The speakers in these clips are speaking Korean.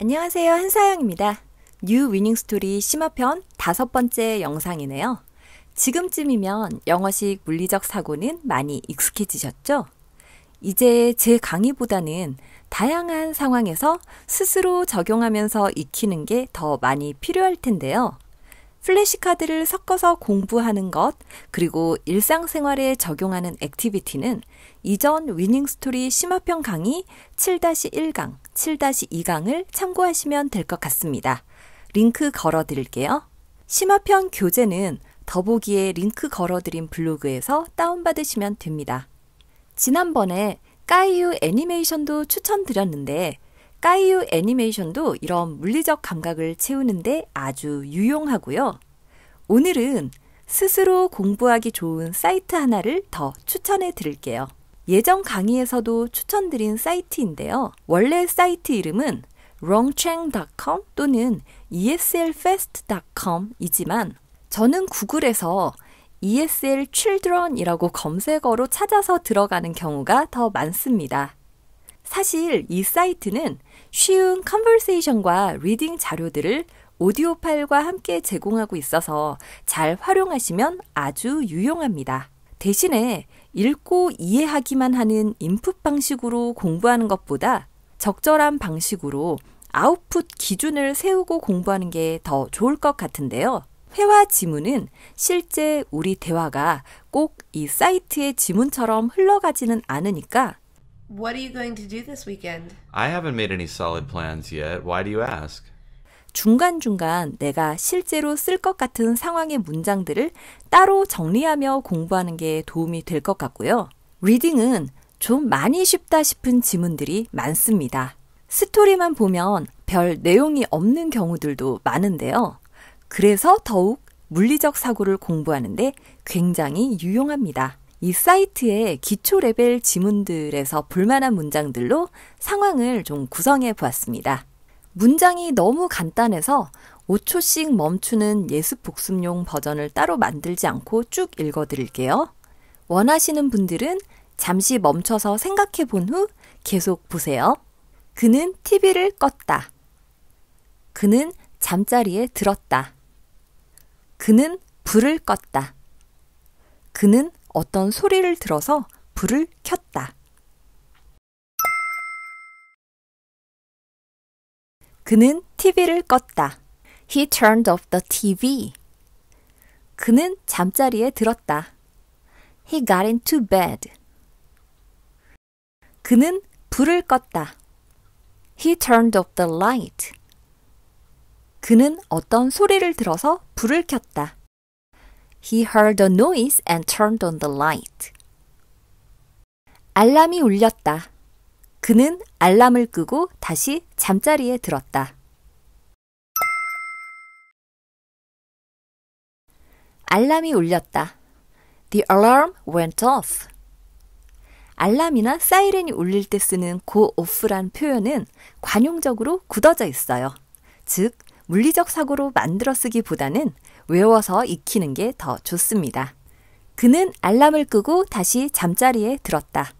안녕하세요. 한사영입니다. 뉴 위닝 스토리 심화편 다섯 번째 영상이네요. 지금쯤이면 영어식 물리적 사고는 많이 익숙해지셨죠? 이제 제 강의보다는 다양한 상황에서 스스로 적용하면서 익히는 게 더 많이 필요할 텐데요. 플래시카드를 섞어서 공부하는 것, 그리고 일상생활에 적용하는 액티비티는 이전 위닝스토리 심화평 강의 7-1강, 7-2강을 참고하시면 될 것 같습니다. 링크 걸어 드릴게요. 심화평 교재는 더보기에 링크 걸어 드린 블로그에서 다운받으시면 됩니다. 지난번에 까이유 애니메이션도 추천드렸는데 까이유 애니메이션도 이런 물리적 감각을 채우는데 아주 유용하고요. 오늘은 스스로 공부하기 좋은 사이트 하나를 더 추천해 드릴게요. 예전 강의에서도 추천드린 사이트인데요. 원래 사이트 이름은 wrongchang.com 또는 e s l f a s t c o m 이지만 저는 구글에서 ESL Children이라고 검색어로 찾아서 들어가는 경우가 더 많습니다. 사실 이 사이트는 쉬운 컨버세이션과 리딩 자료들을 오디오 파일과 함께 제공하고 있어서 잘 활용하시면 아주 유용합니다. 대신에 읽고 이해하기만 하는 인풋 방식으로 공부하는 것보다 적절한 방식으로 아웃풋 기준을 세우고 공부하는 게 더 좋을 것 같은데요. 회화 지문은 실제 우리 대화가 꼭 이 사이트의 지문처럼 흘러가지는 않으니까 What are you going to do this weekend? I haven't made any solid plans yet. Why do you ask? 중간중간 내가 실제로 쓸 것 같은 상황의 문장들을 따로 정리하며 공부하는 게 도움이 될 것 같고요. 리딩은 좀 많이 쉽다 싶은 지문들이 많습니다. 스토리만 보면 별 내용이 없는 경우들도 많은데요. 그래서 더욱 물리적 사고를 공부하는데 굉장히 유용합니다. 이 사이트의 기초 레벨 지문들에서 볼만한 문장들로 상황을 좀 구성해 보았습니다. 문장이 너무 간단해서 5초씩 멈추는 예습 복습용 버전을 따로 만들지 않고 쭉 읽어 드릴게요. 원하시는 분들은 잠시 멈춰서 생각해 본 후 계속 보세요. 그는 TV를 껐다. 그는 잠자리에 들었다. 그는 불을 껐다. 그는 어떤 소리를 들어서 불을 켰다. 그는 TV를 껐다. He turned off the TV. 그는 잠자리에 들었다. He got into bed. 그는 불을 껐다. He turned off the light. 그는 어떤 소리를 들어서 불을 켰다. He heard a noise and turned on the light. 알람이 울렸다. 그는 알람을 끄고 다시 잠자리에 들었다. 알람이 울렸다. The alarm went off. 알람이나 사이렌이 울릴 때 쓰는 go off란 표현은 관용적으로 굳어져 있어요. 즉, 물리적 사고로 만들어 쓰기보다는 외워서 익히는 게 더 좋습니다. 그는 알람을 끄고 다시 잠자리에 들었다.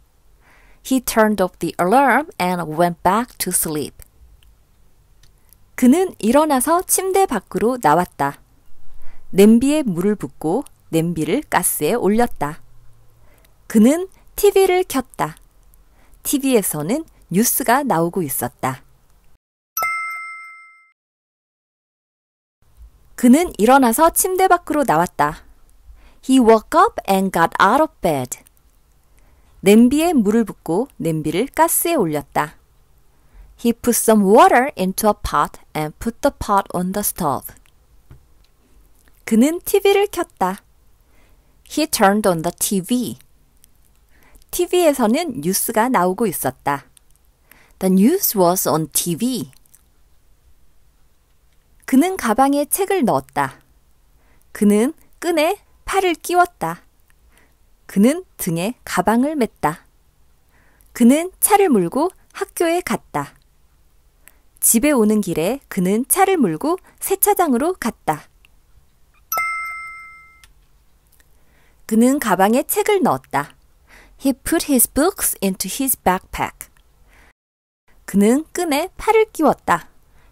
He turned off the alarm and went back to sleep. 그는 일어나서 침대 밖으로 나왔다. 냄비에 물을 붓고 냄비를 가스에 올렸다. 그는 TV를 켰다. TV에서는 뉴스가 나오고 있었다. 그는 일어나서 침대 밖으로 나왔다. He woke up and got out of bed. 냄비에 물을 붓고 냄비를 가스에 올렸다. He put some water into a pot and put the pot on the stove. 그는 TV를 켰다. He turned on the TV. TV에서는 뉴스가 나오고 있었다. The news was on TV. 그는 가방에 책을 넣었다. 그는 끈에 팔을 끼웠다. 그는 등에 가방을 맸다. 그는 차를 몰고 학교에 갔다. 집에 오는 길에 그는 차를 몰고 세차장으로 갔다. 그는 가방에 책을 넣었다. He put his books into his backpack. 그는 끈에 팔을 끼웠다.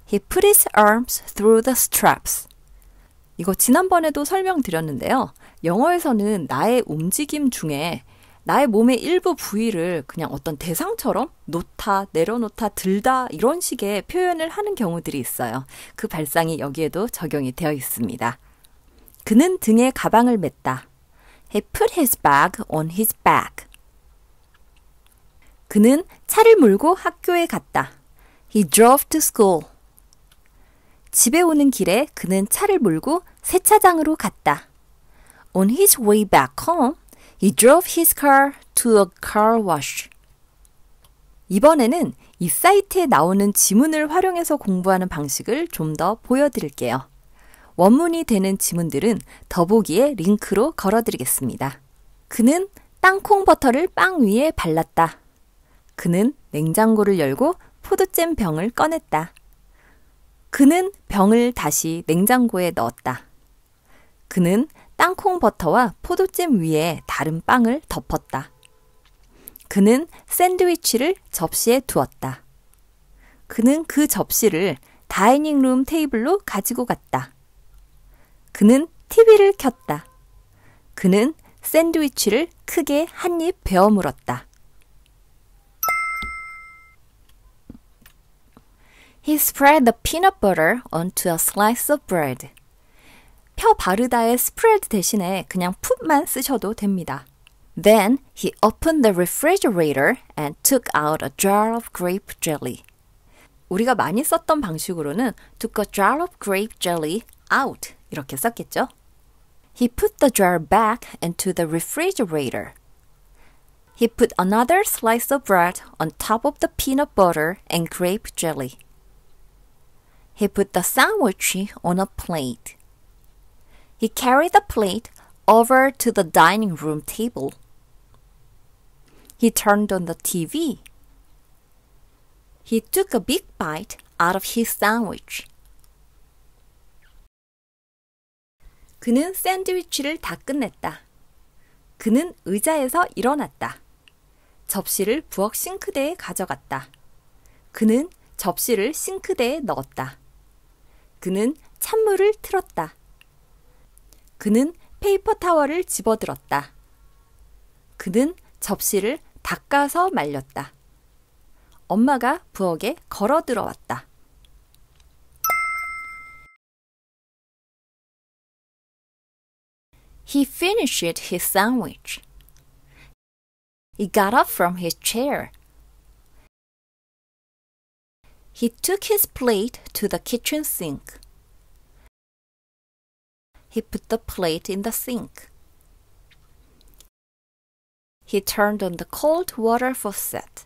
He put his arms through the straps. 이거 지난번에도 설명드렸는데요. 영어에서는 나의 움직임 중에 나의 몸의 일부 부위를 그냥 어떤 대상처럼 놓다, 내려놓다, 들다 이런 식의 표현을 하는 경우들이 있어요. 그 발상이 여기에도 적용이 되어 있습니다. 그는 등에 가방을 맸다. He put his bag on his back. 그는 차를 몰고 학교에 갔다. He drove to school. 집에 오는 길에 그는 차를 몰고 세차장으로 갔다. On his way back home, he drove his car to a car wash. 이번에는 이 사이트에 나오는 지문을 활용해서 공부하는 방식을 좀 더 보여드릴게요. 원문이 되는 지문들은 더보기에 링크로 걸어드리겠습니다. 그는 땅콩 버터를 빵 위에 발랐다. 그는 냉장고를 열고 포도잼 병을 꺼냈다. 그는 병을 다시 냉장고에 넣었다. 그는 땅콩 버터와 포도잼 위에 다른 빵을 덮었다. 그는 샌드위치를 접시에 두었다. 그는 그 접시를 다이닝룸 테이블로 가지고 갔다. 그는 TV를 켰다. 그는 샌드위치를 크게 한 입 베어 물었다. He spread the peanut butter onto a slice of bread. 펴 바르다의 spread 대신에 그냥 put만 쓰셔도 됩니다. Then he opened the refrigerator and took out a jar of grape jelly. 우리가 많이 썼던 방식으로는 took a jar of grape jelly out 이렇게 썼겠죠? He put the jar back into the refrigerator. He put another slice of bread on top of the peanut butter and grape jelly. He put the sandwich on a plate. He carried the plate over to the dining room table. He turned on the TV. He took a big bite out of his sandwich. 그는 샌드위치를 다 끝냈다. 그는 의자에서 일어났다. 접시를 부엌 싱크대에 가져갔다. 그는 접시를 싱크대에 넣었다. 그는 찬물을 틀었다. 그는 페이퍼 타월을 집어들었다. 그는 접시를 닦아서 말렸다. 엄마가 부엌에 걸어 들어왔다. He finished his sandwich. He got up from his chair He took his plate to the kitchen sink. He put the plate in the sink. He turned on the cold water faucet.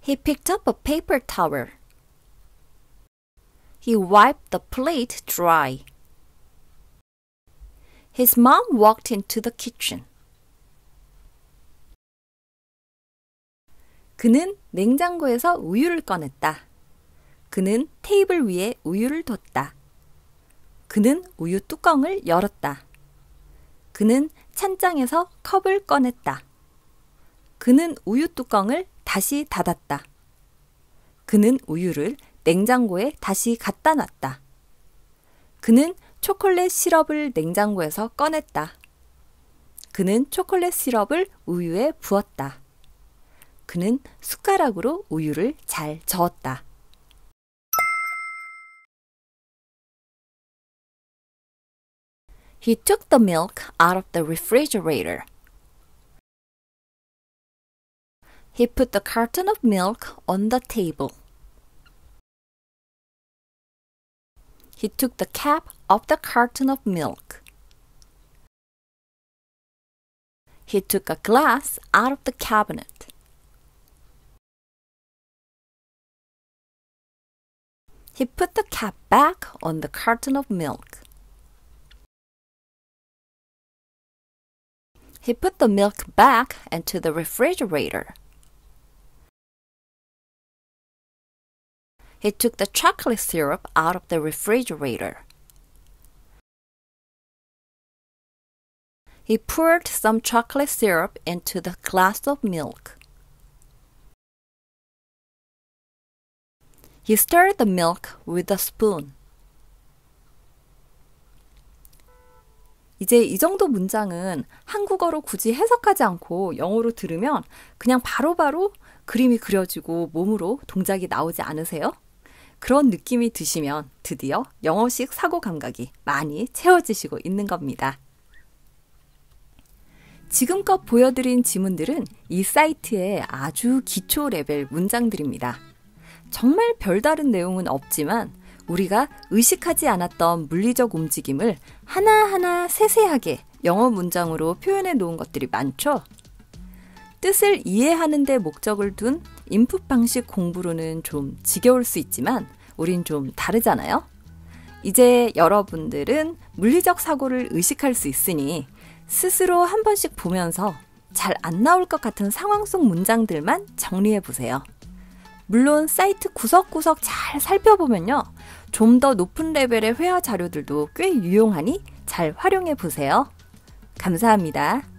He picked up a paper towel. He wiped the plate dry. His mom walked into the kitchen. 그는 냉장고에서 우유를 꺼냈다. 그는 테이블 위에 우유를 뒀다. 그는 우유 뚜껑을 열었다. 그는 찬장에서 컵을 꺼냈다. 그는 우유 뚜껑을 다시 닫았다. 그는 우유를 냉장고에 다시 갖다 놨다. 그는 초콜릿 시럽을 냉장고에서 꺼냈다. 그는 초콜릿 시럽을 우유에 부었다. 그는 숟가락으로 우유를 잘 저었다. He took the milk out of the refrigerator. He put the carton of milk on the table. He took the cap off the carton of milk. He took a glass out of the cabinet. He put the cap back on the carton of milk. He put the milk back into the refrigerator. He took the chocolate syrup out of the refrigerator. He poured some chocolate syrup into the glass of milk. He stirred the milk with a spoon. 이제 이 정도 문장은 한국어로 굳이 해석하지 않고 영어로 들으면 그냥 바로바로 바로 그림이 그려지고 몸으로 동작이 나오지 않으세요? 그런 느낌이 드시면 드디어 영어식 사고 감각이 많이 채워지시고 있는 겁니다. 지금껏 보여드린 지문들은 이 사이트의 아주 기초 레벨 문장들입니다. 정말 별다른 내용은 없지만 우리가 의식하지 않았던 물리적 움직임을 하나하나 세세하게 영어 문장으로 표현해 놓은 것들이 많죠. 뜻을 이해하는 데 목적을 둔 인풋 방식 공부로는 좀 지겨울 수 있지만 우린 좀 다르잖아요. 이제 여러분들은 물리적 사고를 의식할 수 있으니 스스로 한 번씩 보면서 잘 안 나올 것 같은 상황 속 문장들만 정리해 보세요. 물론 사이트 구석구석 잘 살펴보면요. 좀 더 높은 레벨의 회화 자료들도 꽤 유용하니 잘 활용해 보세요. 감사합니다.